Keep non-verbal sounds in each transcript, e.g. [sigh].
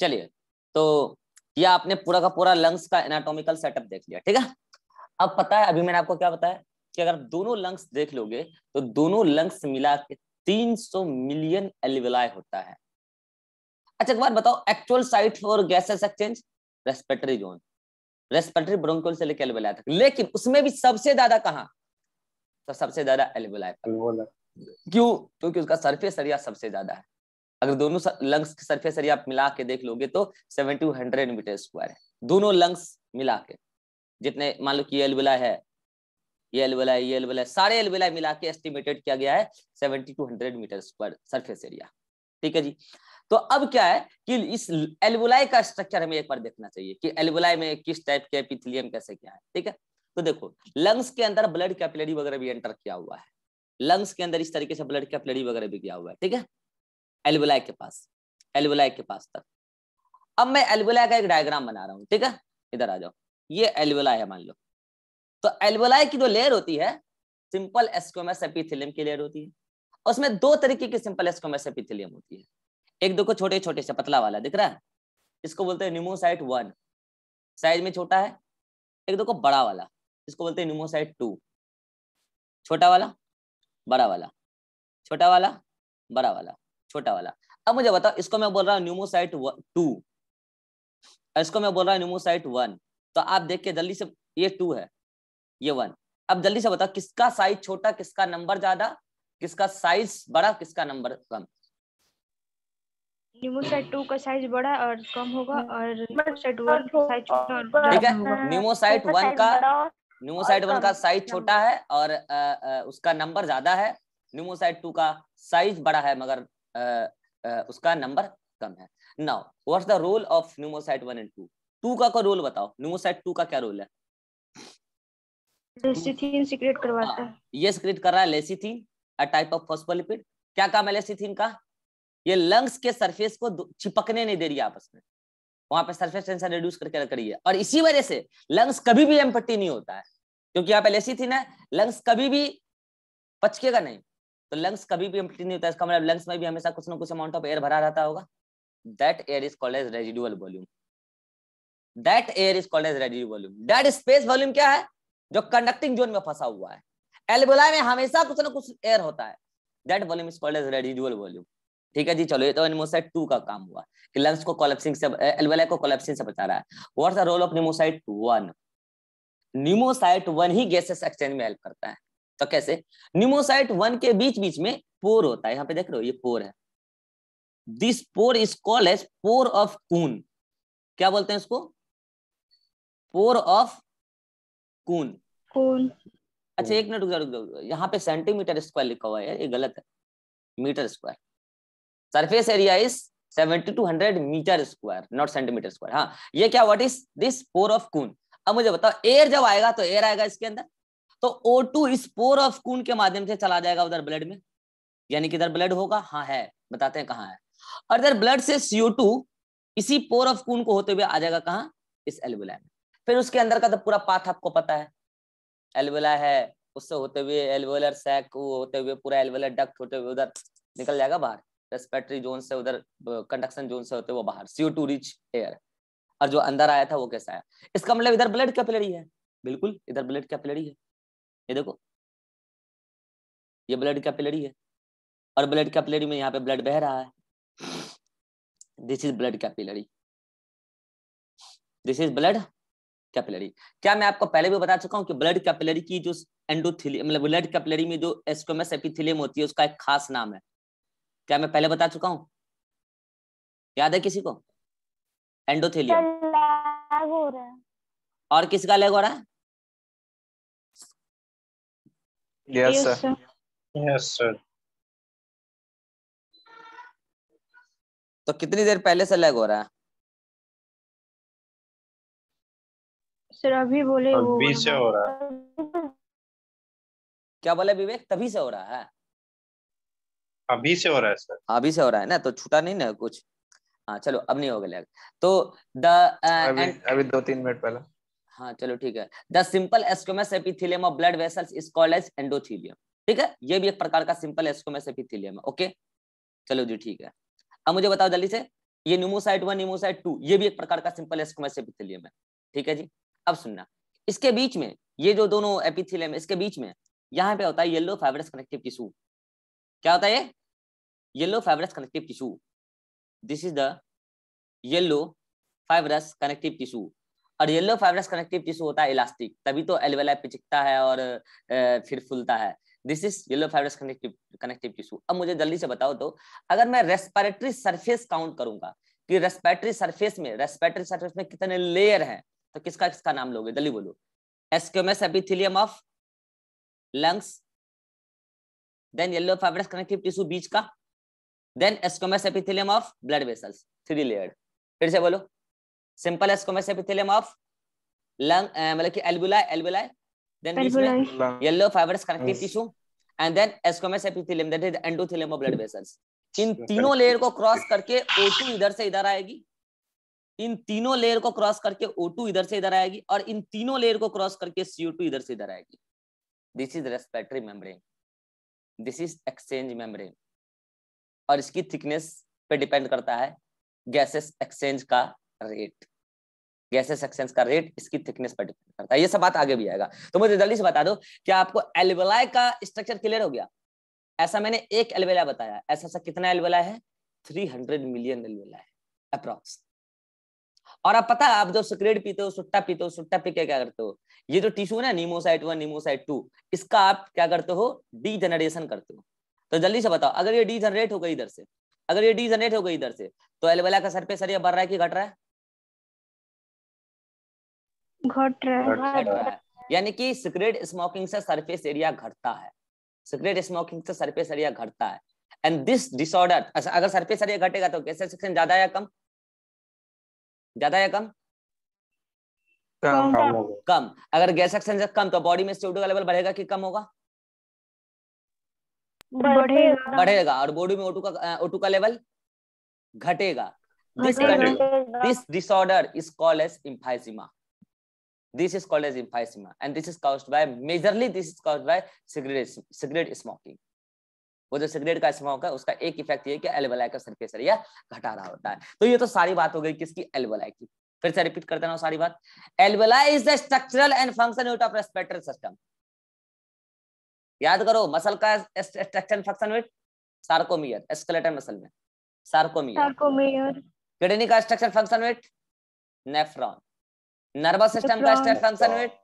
चलिए तो ये आपने पूरा का पूरा लंग्स का एनाटोमिकल सेटअप देख लिया ठीक है अब पता है अभी मैंने आपको क्या बताया कि अगर दोनों लंग्स देख लोगे तो दोनों लंग्स मिला के 300 मिलियन एलिवलाय होता है अच्छा एक बार बताओ actual site for gases exchange respiratory zone respiratory bronchiole से लेकर एलिवलाय तक लेकिन उसमें भी सबसे ज्यादा कहा तो सबसे ज्यादा एलिवलाय क्यों क्योंकि उसका सरफेस एरिया सबसे ज्यादा है अगर दोनों लंग्स की सरफेस एरिया आप मिला के देख लोगे तो seven to hundred metre square है दोनों लंग्स मिला के जितने मान लो कि ये एलवेला है ये एलवेला है ये एलवेला है सारे एलवेला मिला के एस्टिमेटेड किया गया है seventy to hundred metre square surface area ठीक है जी तो अब क्या है कि इस एलबुलाई का स्ट्रक्चर हमें एक बार देखना चाहिए कि एलबुलाई में किस टाइप के एपिथिलियम कैसे क्या है ठीक है तो देखो लंग्स के अंदर ब्लड कैपिलरी वगैरह भी एंटर किया हुआ है लंग्स के अंदर इस तरीके से ब्लड कैपिलरी वगैरह भी किया हुआ है ठीक है एल्बुलाई के पास एल्बुलाई के पास तक अब मैं एल्बुलाई का एक डायग्राम बना रहा हूँ ठीक है इधर आ जाओ ये एल्बुलाई है मान लो तो एल्बुलाई की जो लेयर होती है सिंपल एस्कोमस एपिथिलियम की लेयर होती है उसमें दो तरीके की सिंपल एस्कोमस एपिथिलियम होती है एक देखो छोटे छोटे से पतला वाला दिख रहा है इसको बोलते हैं न्यूमोसाइट वन साइज में छोटा है एक देखो बड़ा वाला इसको बोलते हैं न्यूमोसाइट टू छोटा वाला बड़ा वाला छोटा वाला बड़ा वाला छोटा वाला अब मुझे बताओ इसको मैं बोल रहा हूँ न्यूमोसाइट टू इसको मैं बोल रहा हूँ न्यूमोसाइट वन तो आप देख के जल्दी से ये टू है ये वन अब जल्दी से बताओ किसका साइज छोटा किसका नंबर ज्यादा किसका साइज बड़ा किसका नंबर कम न्यूमोसाइट टू का साइज बड़ा और कम होगा हम्म। और साइज छोटा है और उसका नंबर ज्यादा है न्यूमोसाइट टू का साइज बड़ा है मगर उसका नंबर कम है now what's the role of pneumocyte one and two two का का रोल बताओ न्यूमोसाइट टू का क्या रोल है लेसिथीन सीक्रेट करवाता है हाँ, ये सीक्रेट कर रहा है lecithin a type of phospholipid क्या काम है लेसिथिन का ये लंग्स के सरफेस को चिपकने नहीं दे रही आपस में वहां पे सरफेस टेंशन रिड्यूस करके रख रही है और इसी वजह से लंग्स कभी भी एम्पटी नहीं होता है क्योंकि यहाँ पे लेसिथिन है लंग्स कभी भी पचकेगा नहीं तो लंग्स कभी भी एम्प्टी नहीं होता इसका मतलब लंग्स में भी हमेशा कुछ ना कुछ अमाउंट ऑफ एयर भरा रहता होगा that air is called as residual volume that air is called as residual volume that space volume क्या है जो कंडक्टिंग जोन में फंसा हुआ है एल्बुलाई में हमेशा कुछ ना कुछ एयर होता है that volume is called as residual volume ठीक है जी चलो ये तो निमोसाइट टू का काम हुआ कि लंग्स को कोलेप्सिंग से एल्वेलाई को कोलेप्सिंग से बचा रहा है what's the role of pneumocyte one pneumocyte one ही गैसेस एक्सचेंज में हेल्प करता है तो कैसे न्यूमोसाइट वन के बीच बीच में पोर होता है यहां पे देख रहे हो ये पोर है this pore is call as pore of Kohn क्या बोलते हैं इसको पोर ऑफ कून कून अच्छा एक मिनट रुक जाओ यहाँ पे सेंटीमीटर स्क्वायर लिखा हुआ है ये गलत है metre square surface area is seventy to hundred metre square not centimetre square हाँ ये क्या what is this pore of Kohn अब मुझे बताओ एयर जब आएगा तो एयर आएगा इसके अंदर तो ओ टू इस पोर ऑफ कून के माध्यम से चला जाएगा उधर ब्लड में यानी कि इधर ब्लड होगा हाँ है बताते हैं कहाँ है और इधर ब्लड से सीओ टू इसी पोर ऑफ कून को होते हुए आ जाएगा कहाँ इस एलवेला में फिर उसके अंदर का तो पूरा पाथ आपको पता है एलवेला है उससे होते हुए एलवेलर सैक होते हुए पूरा एलवेलर डक्ट होते हुए उधर निकल जाएगा बाहर रेस्पेटरी जोन से उधर कंडक्शन जोन से होते हुए बाहर सीओ टू रिच एयर और जो अंदर आया था वो कैसा आया इसका मतलब इधर ब्लड कैपिलरी है बिल्कुल इधर ब्लड कैपिलरी है ये देखो ये ब्लड कैपिलरी है और ब्लड कैपिलरी में यहाँ पे ब्लड बह रहा है this is blood capillary this is blood capillary क्या मैं आपको पहले भी बता चुका हूँ कि ब्लड कैपिलरी की जो एंडोथिलियम मतलब ब्लड कैपिलरी में जो एस्कोमस एपिथिलियम होती है उसका एक खास नाम है क्या मैं पहले बता चुका हूँ याद है किसी को एंडोथिलियम और किसका लेग हो रहा है Yes, sir. Yes, sir. तो कितनी देर पहले से लैग हो रहा है सर अभी बोले अभी से हो रहा है क्या बोले विवेक तभी से हो रहा है अभी से हो रहा है सर अभी से हो रहा है ना तो छूटा नहीं ना कुछ हाँ चलो अब नहीं हो गया तो द अभी, अभी दो तीन मिनट पहले हाँ चलो ठीक है the simple squamous epithelium of blood vessels is called as endothelium ठीक है ये भी एक प्रकार का सिंपल एस्कोमस एपिथिलियम है ओके चलो जी ठीक है अब मुझे बताओ जल्दी से ये न्यूमोसाइट वन न्यूमोसाइट टू ये भी एक प्रकार का सिंपल एस्कोमस एपिथिलियम है ठीक है जी अब सुनना इसके बीच में ये जो दोनों एपिथिलियम इसके बीच में यहाँ पे होता है येलो फाइब्रस कनेक्टिव टिश्यू क्या होता है ये yellow fibrous connective tissue this is the yellow fibrous connective tissue और येलो फाइब्रस कनेक्टिव टिश्यू होता है इलास्टिक तभी तो एलवेला पिचकता है और फिर फूलता है this is yellow fibrous connective connective tissue अब मुझे जल्दी से बताओ तो अगर मैं रेस्पिरेटरी सरफेस काउंट करूंगा कि रेस्पिरेटरी सरफेस में रेस्पिरेटरी सरफेस में कितने लेयर हैं तो किसका किसका नाम लोगे जल्दी बोलो एस्क्यूमस epithelium of lungs then yellow fibrous connective tissue बीच का then एस्क्यूमस epithelium of blood vessels three layer फिर से बोलो simple squamous epithelium of lung मतलब कि एल्बुला एल्बुला then yellow fibrous connective tissue and then एस्कोमस epithelium that is endothelium of blood vessels in तीनों layer को cross करके O2 इधर से इधर आएगी इन तीनों लेयर को क्रॉस करके O2 इधर से इधर आएगी और इन तीनों लेयर को क्रॉस करके CO2 इधर से इधर आएगी this is respiratory membrane this is exchange membrane और इसकी थिकनेस पे डिपेंड करता है गैसेस एक्सचेंज का रेट गैसे सक्सेंस का रेट इसकी थिकनेस पर डिपेंड करता है ये सब बात आगे भी आएगा तो मुझे जल्दी से बता दो क्या आपको एलवेलाय का स्ट्रक्चर क्लियर हो गया ऐसा मैंने एक एलवेला बताया ऐसा सा कितना एलवेला है थ्री हंड्रेड मिलियन एलवेला है अप्रॉक्स और आप पता आप जब सिगरेट पीते हो सुट्टा पीते हो सुट्टा पी के क्या करते हो ये जो टिश्यू ना नीमोसाइट वन नीमोसाइट टू इसका आप क्या करते हो डी जनरेशन करते हो तो जल्दी से बताओ अगर ये डी जनरेट हो गई इधर से अगर ये डी जनरेट हो गई इधर से तो एलवेला का सरफेस एरिया बढ़ रहा है कि घट रहा है घट रहा है यानी कि सिगरेट स्मोकिंग से सरफेस एरिया घटता है सिगरेट स्मोकिंग से सरफेस एरिया घटता है एंड दिस डिसऑर्डर अगर सरफेस एरिया घटेगा तो कैसे सिक्शन ज्यादा या कम ज्यादा या कम कम कम अगर गैस एक्सचेंज कम तो बॉडी में सीओटू का लेवल बढ़ेगा कि कम होगा बढ़ेगा बढ़ेगा और बॉडी में ओटू का ओटू का लेवल घटेगा this this disorder is called as emphysema This is called as emphysema, and this is caused by majorly this is caused by cigarette cigarette smoking. वो जो सिगरेट का स्मोक है उसका एक इफेक्ट ये है कि एलवलाई का सरफेस एरिया घटा रहा होता है तो ये तो सारी बात हो गई किसकी एलवलाई की फिर से रिपीट करते ना सारी बात alveoli is the structural and function unit of respiratory system याद करो मसल का structure and function unit sarcomere skeleton muscle में सार्कोमियर सार्कोमियर किडनी का structure function unit nephron nervous system का structure function with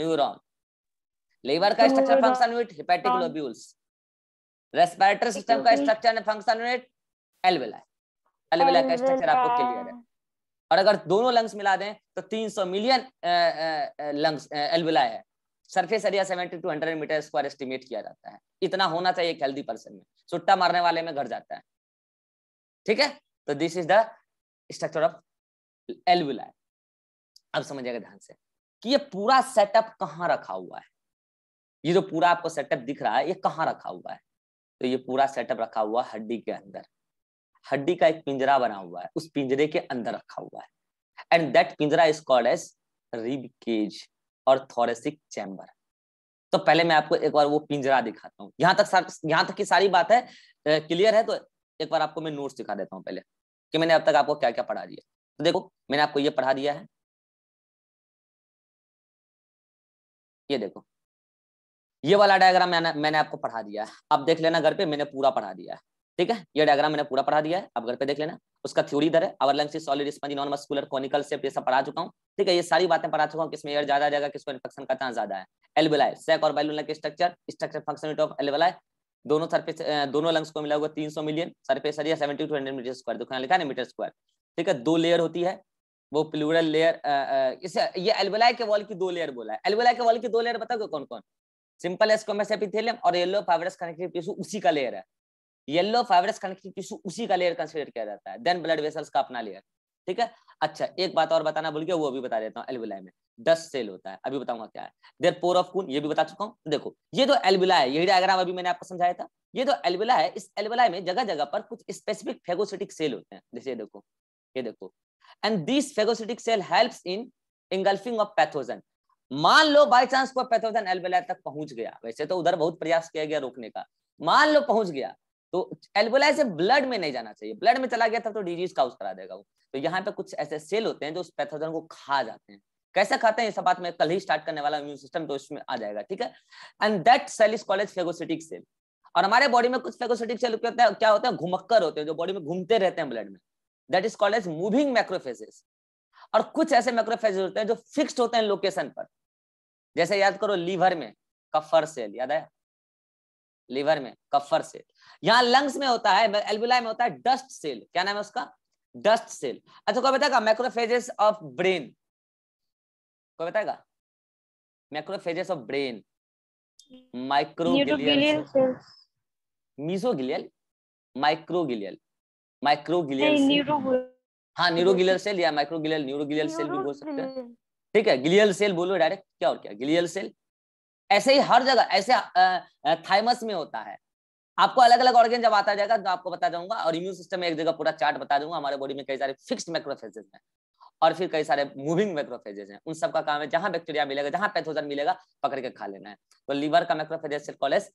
neuron liver का structure function with hepatic lobules respiratory system का structure and function with alveoli alveoli का structure आपको clear है और अगर दोनों लंग्स मिला दें तो 300 मिलियन लंग्स एलवेलाई है surface area 70 to 100 metre square estimate किया जाता है इतना होना चाहिए एक हेल्दी पर्सन में सुट्टा मारने वाले में घट जाता है ठीक है तो this is the structure of alveoli अब समझिएगा ध्यान से कि ये पूरा सेटअप कहाँ रखा हुआ है ये जो पूरा आपको सेटअप दिख रहा है ये कहाँ रखा हुआ है तो ये पूरा सेटअप रखा हुआ है हड्डी के अंदर हड्डी का एक पिंजरा बना हुआ है उस पिंजरे के अंदर रखा हुआ है एंड दैट पिंजरा is called as rib cage और थोरेसिक चैम्बर तो पहले मैं आपको एक बार वो पिंजरा दिखाता हूँ यहाँ तक यहाँ तक की सारी बात है क्लियर है तो एक बार आपको मैं नोट्स दिखा देता हूँ पहले कि मैंने अब तक आपको क्या क्या पढ़ा दिया तो देखो मैंने आपको ये पढ़ा दिया है ये देखो ये वाला डायग्राम मैंने मैंने आपको पढ़ा दिया है अब देख लेना घर पे मैंने पूरा पढ़ा दिया है ठीक है ये डायग्राम मैंने पूरा पढ़ा दिया है अब घर पे देख लेना उसका थ्योरी इधर है our solid spongy non muscular conical sac ये सब पढ़ा चुका हूँ ठीक है ये सारी बातें पढ़ा चुका हूँ किसमें एयर ज्यादा जाएगा किसको इन्फेक्शन का चांस ज्यादा है एलबेलाई सेक और बैलून के स्ट्रक्चर स्ट्रक्चर फंक्शन ऑफ एलबेलाई दोनों सर्फेस दोनों लंग्स को मिला हुआ तीन million surface area seventy to hundred metre square देखो लिखा है मीटर स्क्वायर ठीक है दो लेयर होती है वो प्लूरल लेयर इसे ये एल्बोलाय के वॉल की दो लेयर बोला है एल्बोलाय के वॉल की दो लेयर बताओगे कौन कौन सिंपल एस्कोमस एपिथेलियम और येलो फाइब्रस कनेक्टिव टिश्यू उसी का लेयर है येलो फाइब्रस कनेक्टिव टिश्यू उसी का लेयर कंसिडर किया जाता है देन ब्लड वेसल्स का अपना लेयर ठीक है अच्छा एक बात और बताना भूल गया वो अभी बता देता हूँ एल्बुलाई में दस सेल होता है अभी बताऊंगा क्या है देर पोर ऑफ कून ये भी बता चुका हूँ देखो ये जो एल्बुला है यही डायग्राम अभी मैंने आपको समझाया था ये जो एल्बुला है इस एल्बुला में जगह जगह पर कुछ स्पेसिफिक फेगोसिटिक सेल होते हैं जैसे देखो ये देखो and this phagocytic cell helps in engulfing of pathogen मान लो बाय चांस को पैथोजन एल्बोलाइट तक पहुंच गया वैसे तो उधर बहुत प्रयास किया गया रोकने का मान लो पहुंच गया तो एल्बोलाई से ब्लड में नहीं जाना चाहिए ब्लड में चला गया था तो डिजीज काउज करा देगा वो तो यहाँ पे कुछ ऐसे सेल होते हैं जो उस पैथोजन को खा जाते हैं कैसे खाते हैं ये सब बात में कल ही स्टार्ट करने वाला इम्यून सिस्टम तो इसमें आ जाएगा ठीक है and that cell is called phagocytic cell और हमारे बॉडी में कुछ फेगोसिटिक सेल क्या होते हैं घुमक्कर होते हैं जो बॉडी में घूमते रहते हैं ब्लड में that is called as moving macrophages और कुछ ऐसे मैक्रोफेजेस होते हैं जो फिक्स्ड होते हैं लोकेशन पर जैसे याद करो लीवर में कफर सेल याद आया लीवर में कफर सेल यहाँ लंग्स में होता है एल्बुलाई में होता है डस्ट सेल क्या नाम है उसका डस्ट सेल अच्छा कोई बताएगा मैक्रोफेजेस ऑफ ब्रेन कोई बताएगा macrophages of brain microglial mesoglial microglial microglial हाँ, [laughs] सेल या माइक्रोगिलियल न्यूरोगिलियल सेल भी बोल सकते हैं ठीक है सेल बोलो डायरेक्ट क्या और क्या सेल ऐसे ही हर जगह ऐसे थाइमस में होता है आपको अलग अलग ऑर्गेन जब आता जाएगा तो आपको बता दूंगा और इम्यून सिस्टम में एक जगह पूरा चार्ट बता दूंगा हमारे बॉडी में कई सारे फिक्स्ड मैक्रोफेजेस हैं और फिर कई सारे मूविंग मैक्रोफेजेस हैं उन सब का काम है जहां बैक्टीरिया मिलेगा जहां पैथोजन मिलेगा पकड़ के खा लेना है तो लीवर का macrophages cell called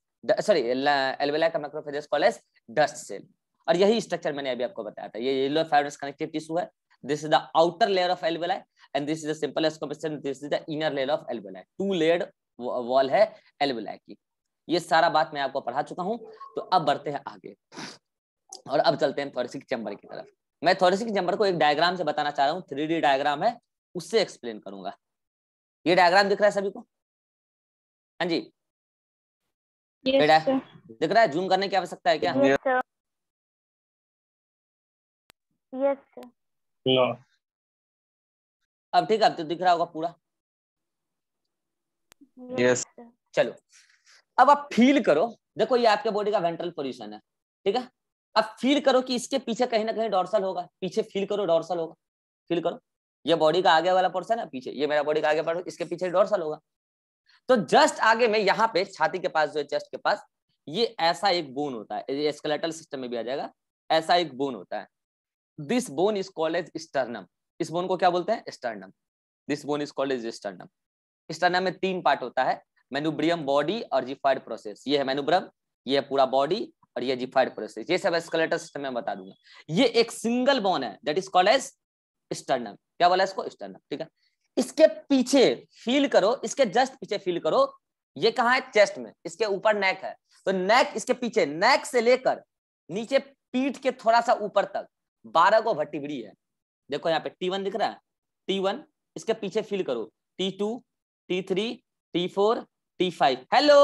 sorry alveola का मैक्रोफेजेस कॉलेज डस्ट सेल और यही स्ट्रक्चर मैंने अभी आपको बताया था ये येलो फाइब्रस कनेक्टिव टिश्यू है this is the outer layer of alveoli and this is the simple squamous this is the inner layer of alveoli two layered wall है एल्वेलाई की ये सारा बात मैं आपको पढ़ा चुका हूं तो अब बढ़ते हैं आगे और अब चलते हैं थोरेसिक चैम्बर की तरफ मैं थोरेसिक चैम्बर को एक डायग्राम से बताना चाह रहा हूं 3D डायग्राम है उससे एक्सप्लेन करूंगा ये डायग्राम दिख रहा है सभी को हां जी yes, दिख रहा है जूम करने की आवश्यकता है क्या yes, यस अब ठीक है अब तो दिख रहा होगा पूरा यस yes. चलो अब आप फील करो देखो ये आपके बॉडी का वेंट्रल पोजिशन है ठीक है अब फील करो कि इसके पीछे कहीं ना कहीं डॉर्सल होगा पीछे फील करो डॉर्सल होगा फील करो ये बॉडी का आगे वाला पोर्सन है पीछे ये मेरा बॉडी का आगे पड़ो इसके पीछे डॉर्सल होगा तो जस्ट आगे में यहाँ पे छाती के पास जो है चेस्ट के पास ये ऐसा एक बोन होता है स्केलेटल सिस्टम में भी आ जाएगा ऐसा एक बोन होता है this bone is called as sternum इस बोन को क्या बोलते हैं sternum this bone is called as sternum sternum में तीन पार्ट होता है मेनुब्रियम बॉडी और जिफाइड प्रोसेस ये है मेनुब्रम ये है पूरा बॉडी और ये जिफाइड प्रोसेस ये सब स्केलेटल सिस्टम में बता दूंगा ये एक सिंगल बोन है that is called as sternum क्या बोला इसको स्टर्नम ठीक है इसके पीछे फील करो इसके जस्ट पीछे फील करो ये कहा है चेस्ट में इसके ऊपर नेक है तो नेक इसके पीछे नेक से लेकर नीचे पीठ के थोड़ा सा ऊपर तक बारह को भट्टी भीड़ी है देखो यहाँ पे टी वन दिख रहा है टी वन इसके पीछे फिल करो T two T three T four T five hello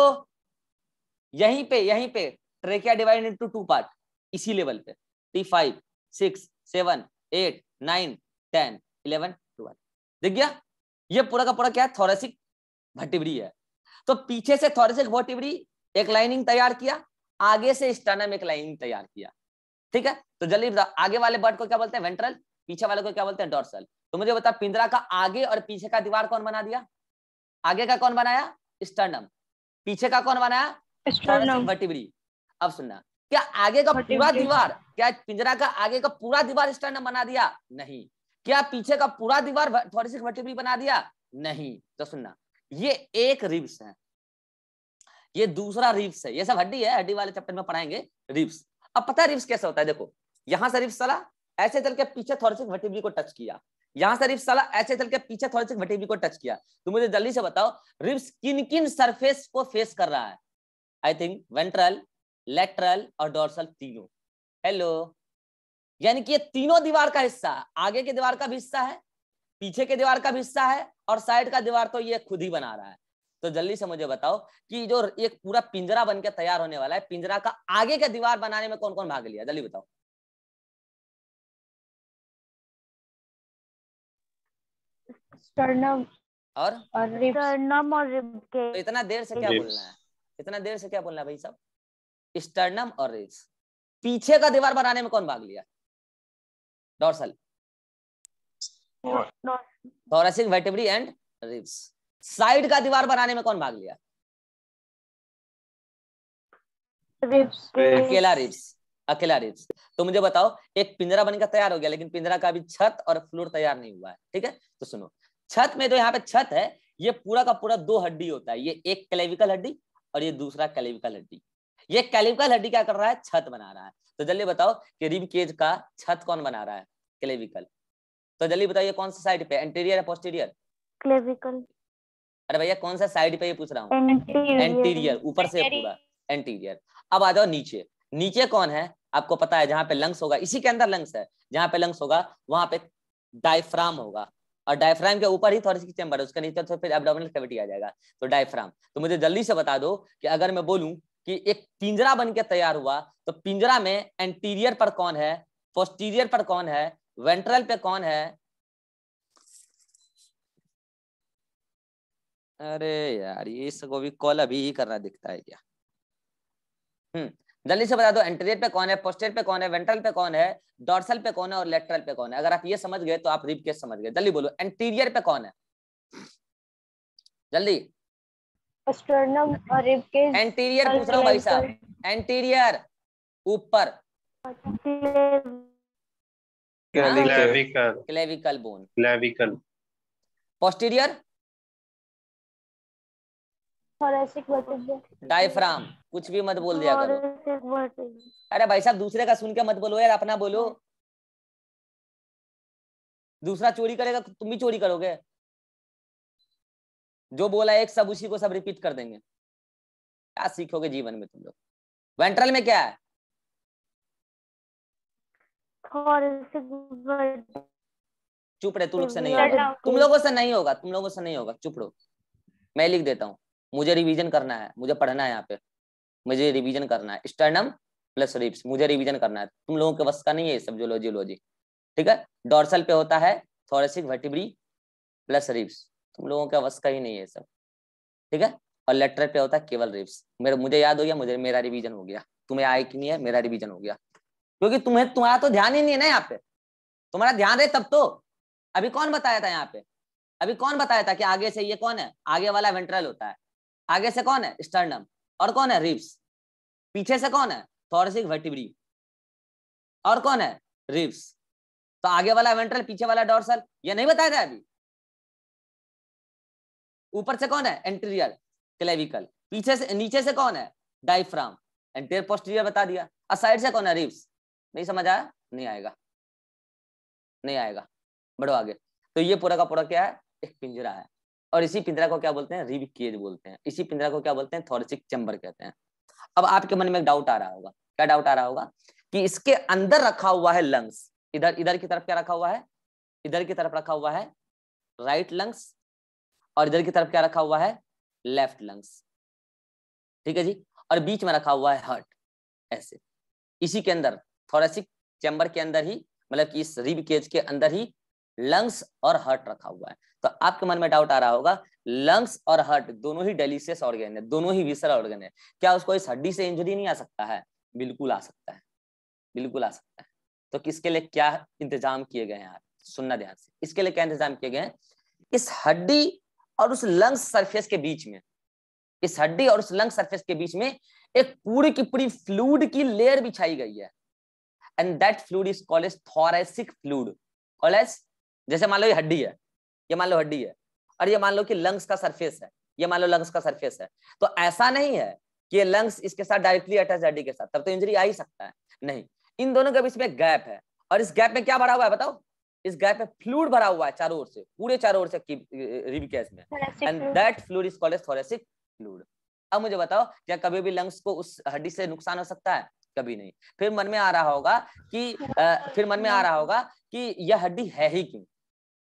यहीं पे यहीं पे trachea divide into two part इसी लेवल पे T five six seven eight nine ten eleven twelve दिख गया ये पूरा का पूरा क्या है थोरेसिक भट्टिबड़ी है तो पीछे से थोरेसिक भट्टिबड़ी एक लाइनिंग तैयार किया आगे से स्टर्नम एक लाइनिंग तैयार किया ठीक है तो जल्दी बताओ आगे वाले बर्ड को क्या बोलते हैं वेंट्रल पीछे वाले को क्या बोलते हैं डॉर्सल तो मुझे बता पिंजरा का आगे और पीछे का दीवार कौन बना दिया आगे का कौन बनाया स्टर्नम पीछे का कौन बनाया स्टर्नम अब सुनना क्या आगे का पूरा दीवार क्या पिंजरा का आगे का पूरा दीवार स्टर्नम बना दिया नहीं क्या पीछे का पूरा दीवार थोरेसिक वर्टिब्री बना दिया नहीं तो सुनना ये एक रिब्स है ये दूसरा रिब्स है ये सब हड्डी है हड्डी वाले चैप्टर में पढ़ाएंगे रिब्स अब पता है रिप्स कैसे होता है देखो यहां से रिप्स चला ऐसे चल के पीछे थोरेसिक वर्टिब्री को टच किया यहां से रिप्स साला ऐसे चल के पीछे थोरेसिक वर्टिब्री को टच किया तो मुझे जल्दी से बताओ रिप्स किन किन सरफेस को फेस कर रहा है आई थिंक वेंट्रल लेटरल और डोरसल तीनों हेलो यानी कि ये तीनों दीवार का हिस्सा आगे के दीवार का भी हिस्सा है पीछे के दीवार का भी हिस्सा है और साइड का दीवार तो ये खुद ही बना रहा है तो जल्दी से मुझे बताओ कि जो एक पूरा पिंजरा बन के तैयार होने वाला है पिंजरा का आगे का दीवार बनाने में कौन कौन भाग लिया जल्दी बताओ और और तो इतना देर से क्या बोलना है इतना देर से क्या बोलना है भाई सब स्टर्नम और रिब्स पीछे का दीवार बनाने में कौन भाग लिया dorsal thoracic vertebrae and ribs side का दीवार बनाने में कौन भाग लिया अकेला रिप्स अकेला रिप्स तो मुझे बताओ एक पिंजरा बनकर तैयार हो गया लेकिन पिंजरा का अभी छत और फ्लोर तैयार नहीं हुआ है ठीक है तो सुनो छत में तो यहाँ पे छत है ये पूरा का पूरा दो हड्डी होता है ये एक कैलेविकल हड्डी और ये दूसरा कैलेविकल हड्डी ये कैलेविकल हड्डी क्या कर रहा है छत बना रहा है तो जल्दी बताओ कि रिब केज का छत कौन बना रहा है क्लेविकल तो जल्दी बताओ ये कौन सा साइड पे एंटीरियर है पोस्टीरियर क्लेविकल अरे भैया कौन सा साइड पे ये पूछ रहा हूँ एंटीरियर ऊपर से पूरा एंटीरियर अब आ जाओ नीचे नीचे कौन है आपको पता है जहां पे लंग्स होगा इसी के अंदर लंग्स है जहां पे लंग्स होगा वहां पे डायफ्राम होगा और डायफ्राम के ऊपर ही थोड़ी सी चैम्बर है उसके नीचे तो फिर एब्डोमिनल कैविटी आ जाएगा तो डायफ्राम तो मुझे जल्दी से बता दो कि अगर मैं बोलूं कि एक पिंजरा बन के तैयार हुआ तो पिंजरा में एंटीरियर पर कौन है पोस्टीरियर पर कौन है वेंट्रल पे कौन है अरे यार ये इसको भी कॉल अभी ही करना दिखता है क्या हम्म जल्दी से बता दो एंटेरियर पे कौन है पोस्टर पे कौन है वेंट्रल पे कौन है डॉर्सल पे कौन है और लेटरल पे कौन है अगर आप ये समझ गए तो आप रिप के समझ गए जल्दी बोलो एंटीरियर पे कौन है जल्दी और रिब एंटीरियर पूछ रहा हूँ भाई साहब एंटीरियर ऊपर clavicle bone clavicle posterior diaphragm कुछ भी मत बोल दिया करो अरे भाई साहब दूसरे का सुन के मत बोलो यार अपना बोलो दूसरा चोरी करेगा तुम भी चोरी करोगे जो बोला एक सब उसी को सब रिपीट कर देंगे क्या सीखोगे जीवन में तुम लोग वेंट्रल में क्या है चुप रहे तुम लोग से नहीं होगा तुम लोगों से नहीं होगा तुम लोगों से नहीं होगा चुप रहो मैं लिख देता हूँ मुझे रिवीजन करना है मुझे पढ़ना है यहाँ पे मुझे रिवीजन करना है स्टर्नम प्लस रिप्स मुझे रिवीजन करना है तुम लोगों के वश का नहीं है सब जोलॉजी उलॉजी ठीक है डॉर्सल पे होता है थोरेसिक वर्टिब्री प्लस रिप्स तुम लोगों का वश का ही नहीं है सब ठीक है और लेटर पे होता है केवल रिप्स मेरे मुझे याद हो गया मुझे मेरा रिविजन हो गया तुम्हें आए कि नहीं है मेरा रिविजन हो गया क्योंकि तुम्हें तुम्हारा तो ध्यान ही नहीं है ना यहाँ पे तुम्हारा ध्यान रहे तब तो अभी कौन बताया था यहाँ पे अभी कौन बताया था कि आगे से ये कौन है आगे वाला वेंट्रल होता है आगे से कौन है स्टर्नम और कौन है रिब्स पीछे से कौन है थोरसिक वर्टिब्री और कौन है रिब्स तो आगे वाला वेंट्रल पीछे वाला डॉर्सल ये नहीं बताया गया अभी ऊपर से कौन है एंटीरियर क्लेविकल पीछे से नीचे से कौन है डाइफ्राम एंटीरियर पोस्टीरियर बता दिया और साइड से कौन है रिब्स नहीं समझ आया नहीं आएगा नहीं आएगा बढ़ो आगे तो ये पूरा का पूरा क्या है एक पिंजरा है और इसी पिंजरा को क्या बोलते हैं रिब केज बोलते हैं इसी पिंजरा को क्या बोलते हैं थोरसिक चैम्बर कहते हैं अब आपके मन में एक डाउट आ रहा होगा क्या डाउट आ रहा होगा कि इसके अंदर रखा हुआ है लंग्स इधर इधर की तरफ क्या रखा हुआ है इधर की तरफ रखा हुआ है राइट लंग्स और इधर की तरफ क्या रखा हुआ है लेफ्ट लंग्स ठीक है जी और बीच में रखा हुआ है हार्ट ऐसे इसी के अंदर थोरेसिक चैम्बर के अंदर ही मतलब कि इस रिब केज के अंदर ही लंग्स और हर्ट रखा हुआ है तो आपके मन में डाउट आ रहा होगा लंग्स और हर्ट दोनों ही डेलिसियस ऑर्गेन है दोनों ही विसर ऑर्गेन है क्या उसको इस हड्डी से इंजरी नहीं आ सकता है बिल्कुल आ सकता है बिल्कुल आ सकता है तो किसके लिए क्या इंतजाम किए गए हैं आप सुनना ध्यान से इसके लिए क्या इंतजाम किए गए हैं इस हड्डी और उस लंग्स सरफेस के बीच में इस हड्डी और उस लंग सरफेस के बीच में एक पूरी की पूरी फ्लूड की लेयर बिछाई गई है and that fluid is called as thoracic fluid called as जैसे मान लो ये हड्डी है ये मान लो हड्डी है और ये मान लो कि लंग्स का सरफेस है ये मान लो लंग्स का सरफेस है तो ऐसा नहीं है कि ये लंग्स इसके साथ डायरेक्टली अटैच हड्डी के साथ तब तो इंजरी आ ही सकता है नहीं इन दोनों के बीच में गैप है और इस गैप में क्या भरा हुआ है बताओ इस गैप में फ्लूड भरा हुआ है चारों ओर से पूरे चारों ओर से रिब में and that fluid is called thoracic fluid अब मुझे बताओ क्या कभी भी लंग्स को उस हड्डी से नुकसान हो सकता है कभी नहीं फिर मन में आ रहा होगा कि आ, फिर मन में आ रहा होगा कि यह हड्डी है ही क्यों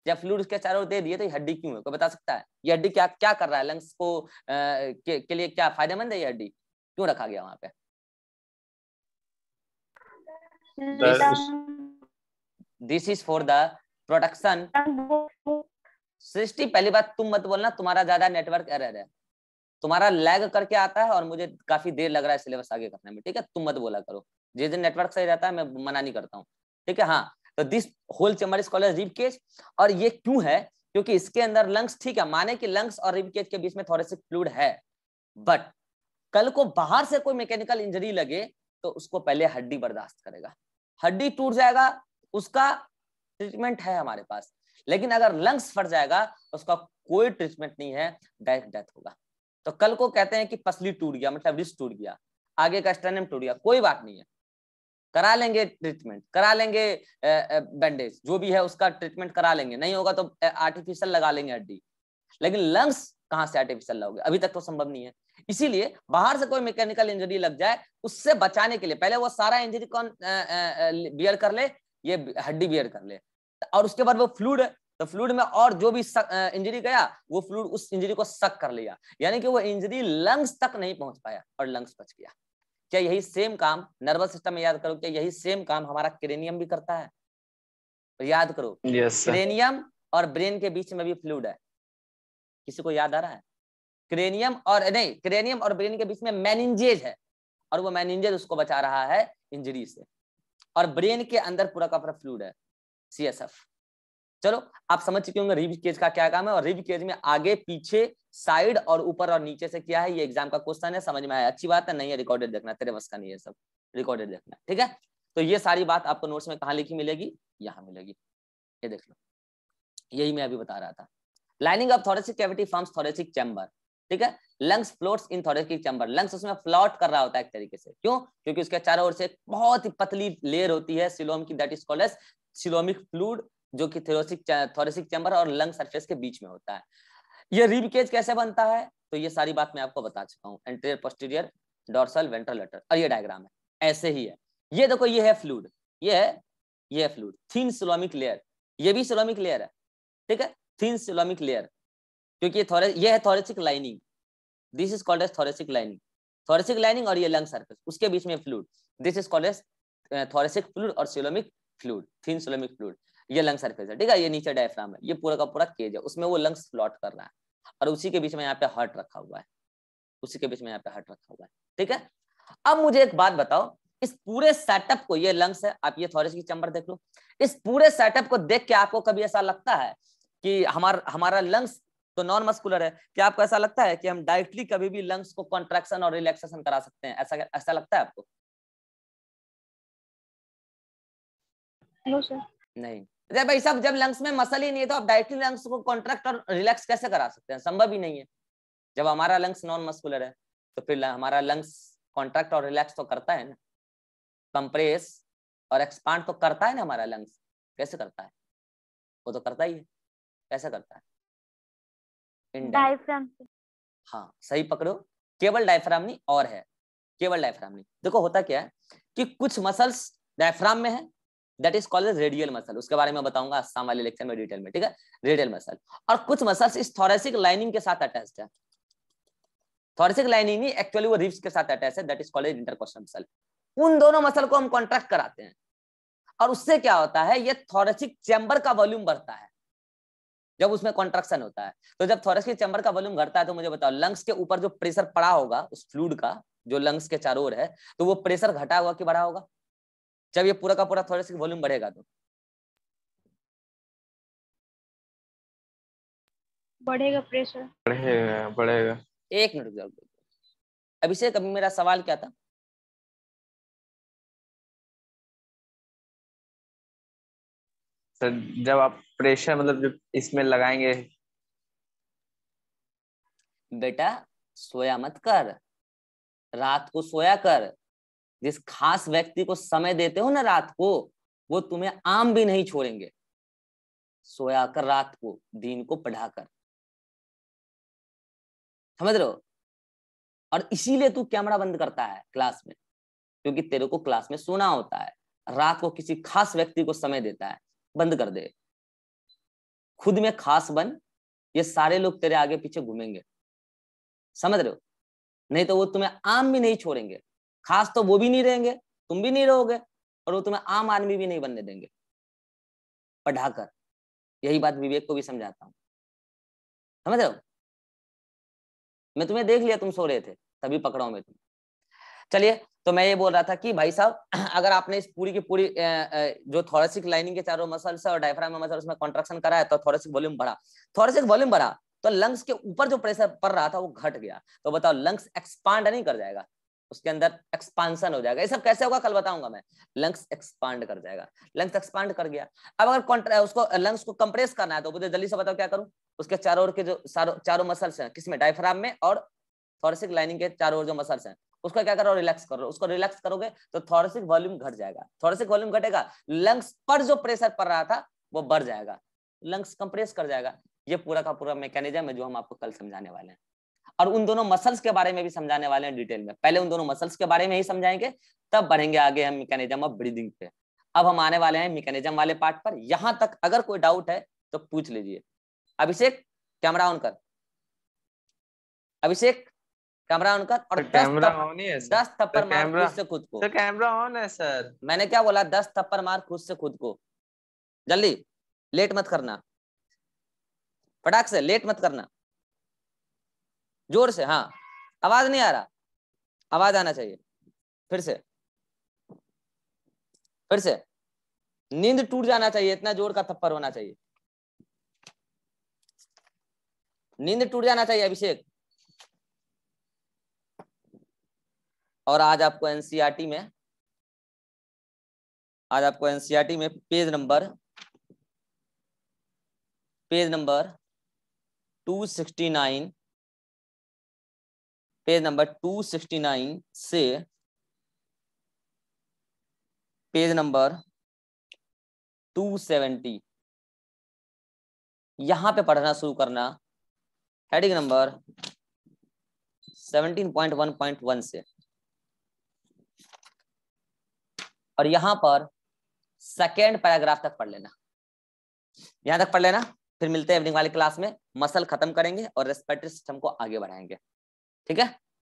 जब फ्लूड उसके चारों दे दिए तो हड्डी क्यों है कोई बता सकता है ये हड्डी क्या क्या कर रहा है लंग्स को आ, के, के लिए क्या फायदेमंद है ये हड्डी क्यों रखा गया वहां पे this is for the production सृष्टि पहली बात तुम मत बोलना तुम्हारा ज्यादा नेटवर्क एरर है तुम्हारा लैग करके आता है और मुझे काफी देर लग रहा है सिलेबस आगे करने में ठीक है तुम मत बोला करो जिस दिन नेटवर्क सही रहता है मैं मना नहीं करता हूँ ठीक है हाँ तो this whole chamber is called rib cage और ये क्यों है क्योंकि इसके अंदर लंग्स ठीक है माने कि लंग्स और रिब केज के बीच में थोड़े से फ्लूड है बट कल को बाहर से कोई मैकेनिकल इंजरी लगे तो उसको पहले हड्डी बर्दाश्त करेगा हड्डी टूट जाएगा उसका ट्रीटमेंट है हमारे पास लेकिन अगर लंग्स फट जाएगा उसका कोई ट्रीटमेंट नहीं है डायरेक्ट डेथ होगा तो कल को कहते हैं कि पसली टूट गया मतलब रिस्ट टूट गया आगे का स्टेनम टूट गया कोई बात नहीं है करा लेंगे ट्रीटमेंट करा लेंगे बैंडेज जो भी है उसका ट्रीटमेंट करा लेंगे नहीं होगा तो आर्टिफिशियल लगा लेंगे हड्डी लेकिन लंग्स कहां से आर्टिफिशियल लाओगे अभी तक तो संभव नहीं है इसीलिए बाहर से कोई मैकेनिकल इंजरी लग जाए उससे बचाने के लिए पहले वो सारा इंजरी कौन बियर कर ले ये हड्डी बियर कर ले और उसके बाद वो फ्लूड है तो फ्लूड में और जो भी इंजरी गया वो फ्लूड उस इंजरी को सक कर लिया यानी कि वो इंजरी लंग्स तक नहीं पहुंच पाया और लंग्स बच गया क्या यही सेम काम नर्वस सिस्टम में याद करो क्या यही सेम काम हमारा क्रेनियम भी करता है तो याद करो yes, क्रेनियम और ब्रेन के बीच में भी फ्लूड है किसी को याद आ रहा है क्रेनियम और नहीं क्रेनियम और ब्रेन के बीच में मैनिंजेज है और वो मैनिंजेज उसको बचा रहा है इंजरी से और ब्रेन के अंदर पूरा का पूरा फ्लूड है सी एस एफ चलो आप समझ चुके होंगे रिव केज का क्या काम है और रिव केज में आगे पीछे साइड और ऊपर और नीचे से क्या है ये एग्जाम का क्वेश्चन है समझ में आया अच्छी बात है नहीं है रिकॉर्डेड देखना तेरे बस का नहीं है सब रिकॉर्डेड देखना ठीक है तो ये सारी बात आपको नोट्स में कहा लिखी मिलेगी यहाँ मिलेगी ये देख लो यही मैं अभी बता रहा था lining of thoracic cavity forms thoracic chamber ठीक है lungs floats in thoracic chamber lungs उसमें फ्लॉट कर रहा होता है एक तरीके से क्यों क्योंकि उसके चारों ओर से बहुत ही पतली लेयर होती है सिलोम की that is called as coelomic fluid जो कि थोरेसिक थोरेसिक चैम्बर और लंग सरफेस के बीच में होता है ये रिबकेज कैसे बनता है तो ये सारी बात मैं आपको बता चुका हूँ एंटेरियर पोस्टीरियर डोर्सल लेटर और ये डायग्राम है ऐसे ही है ये देखो ये है फ्लूड ये है ये है फ्लूड थीन सिलोमिक लेयर ये भी सिलोमिक लेयर है ठीक है थीन सिलोमिक लेयर क्योंकि ये थोरे ये है thoracic lining this is called as thoracic lining thoracic lining और ये लंग सर्फेस उसके बीच में fluid this is called as thoracic fluid और coelomic fluid then coelomic fluid ये लंग सरफेस है ठीक है ये नीचे डायफ्राम है ये पूरा का पूरा केज है उसमें वो लंग्स प्लॉट कर रहा है और उसी के बीच में यहाँ पे हर्ट रखा हुआ है उसी के बीच में यहाँ पे हर्ट रखा हुआ है ठीक है अब मुझे एक बात बताओ इस पूरे सेटअप को ये लंग्स है आप ये थॉरिस की चैम्बर देख लो इस पूरे सेटअप को देख के आपको कभी ऐसा लगता है कि हमार, हमारा लंग्स तो नॉन मस्कुलर है क्या आपको ऐसा लगता है कि हम डायरेक्टली कभी भी लंग्स को कॉन्ट्रेक्शन और रिलैक्सेशन करा सकते हैं ऐसा ऐसा लगता है आपको नो सर नहीं अरे भाई साहब जब लंग्स में मसल ही नहीं है तो आप डायरेक्टली लंग्स को कॉन्ट्रैक्ट और रिलैक्स कैसे करा सकते हैं संभव ही नहीं है जब हमारा लंग्स नॉन मस्कुलर है तो फिर हमारा लंग्स कॉन्ट्रैक्ट और रिलैक्स तो करता है ना कंप्रेस और एक्सपांड तो करता है ना हमारा लंग्स कैसे करता है वो तो करता ही है कैसे करता है हाँ सही पकड़ो केवल डायफ्राम नहीं और है केवल डायफ्राम नहीं देखो होता क्या है कि कुछ मसल्स डायफ्राम में है that is called radial muscle उसके बारे में बताऊंगा आसाम वाले लेक्चर में डिटेल में ठीक है रेडियल मसल और कुछ मसल इस थोरेसिक लाइनिंग के साथ अटैच है थोरेसिक लाइनिंग नहीं एक्चुअली वो रिब्स के साथ अटैच है that is called intercostal muscle उन दोनों मसल को हम कॉन्ट्रैक्ट कराते हैं और उससे क्या होता है ये थोरेसिक चैम्बर का वॉल्यूम बढ़ता है जब उसमें कॉन्ट्रक्शन होता है तो जब थोरेसिक चैम्बर का वॉल्यूम घटता है तो मुझे बताओ लंग्स के ऊपर जो प्रेशर पड़ा होगा उस फ्लूड का जो लंग्स के चारों ओर है तो वो प्रेशर घटा होगा कि बढ़ा होगा जब ये पूरा का पूरा थोड़ा सा वॉल्यूम बढ़ेगा तो बढ़ेगा प्रेशर बढ़ेगा बढ़ेगा एक मिनट अभिषेक अभी मेरा सवाल क्या था सर जब आप प्रेशर मतलब जब इसमें लगाएंगे बेटा सोया मत कर रात को सोया कर जिस खास व्यक्ति को समय देते हो ना रात को वो तुम्हें आम भी नहीं छोड़ेंगे सोया कर रात को दीन को पढ़ाकर समझ रहे हो और इसीलिए तू कैमरा बंद करता है क्लास में क्योंकि तेरे को क्लास में सोना होता है रात को किसी खास व्यक्ति को समय देता है बंद कर दे खुद में खास बन ये सारे लोग तेरे आगे पीछे घूमेंगे समझ रहे हो नहीं तो वो तुम्हें आम भी नहीं छोड़ेंगे खास तो वो भी नहीं रहेंगे तुम भी नहीं रहोगे और वो तुम्हें आम आदमी भी नहीं बनने देंगे पढ़ाकर यही बात विवेक को भी समझाता हूँ समझ रहे हो मैं तुम्हें देख लिया तुम सो रहे थे तभी पकड़ा मैं तुम्हें चलिए तो मैं ये बोल रहा था कि भाई साहब [clears throat] अगर आपने इस पूरी की पूरी जो थोरेसिक लाइनिंग के चारों मसल्स और डायफ्राम मसल्स में कॉन्ट्रक्शन कराया तो थोरेसिक वॉल्यूम बढ़ा थोरेसिक वॉल्यूम बढ़ा तो लंग्स के ऊपर जो प्रेशर पड़ रहा था वो घट गया तो बताओ लंग्स एक्सपांड नहीं कर जाएगा उसके अंदर एक्सपांसन हो जाएगा ये सब कैसे होगा कल बताऊंगा मैं लंग्स एक्सपांड कर जाएगा लंग्स एक्सपांड कर गया अब अगर उसको लंग्स को कंप्रेस करना है तो मुझे जल्दी से बताओ क्या करूं उसके चारों ओर के जो चारों मसल्स हैं किसमें डायफ्राम में और थॉरसिक लाइनिंग के चारों ओर जो मसल्स हैं उसका क्या करो रिलैक्स करो उसको रिलैक्स करोगे तो थोरेसिक वॉल्यूम घट जाएगा थोरेसिक वॉल्यूम घटेगा लंग्स पर जो प्रेशर पड़ रहा था वो बढ़ जाएगा लंग्स कंप्रेस कर जाएगा ये पूरा का पूरा मैकेनिज्म है जो हम आपको कल समझाने वाले हैं और उन दोनों मसल्स के बारे में भी समझाने वाले हैं डिटेल में पहले उन दोनों मसल्स के बारे में ही समझाएंगे तब बढ़ेंगे आगे हम मैकेनिज्म ऑफ ब्रीदिंग पे अब हम आने वाले हैं मैकेनिज्म वाले पार्ट पर यहां तक अगर कोई डाउट है तो पूछ लीजिए अभिषेक कैमरा ऑन कर अभिषेक कैमरा ऑन कर और कैमरा तो ऑन ही है दस तो थप्पर मार खुद से खुद को कैमरा तो ऑन है सर मैंने क्या बोला दस थप्पर मार खुद से खुद को जल्दी लेट मत करना फटाक से लेट मत करना जोर से हाँ आवाज नहीं आ रहा आवाज आना चाहिए फिर से फिर से नींद टूट जाना चाहिए इतना जोर का थप्पर होना चाहिए नींद टूट जाना चाहिए अभिषेक और आज आपको एनसीआरटी e में आज आपको एनसीआरटी e में page number page number 269 page number 269 से पेज नंबर 270 यहां पे पढ़ना शुरू करना हेडिंग नंबर 17.1.1 से और यहां पर सेकेंड पैराग्राफ तक पढ़ लेना यहां तक पढ़ लेना फिर मिलते हैं इवनिंग वाली क्लास में मसल खत्म करेंगे और रेस्पेक्टिव सिस्टम को आगे बढ़ाएंगे ठीक है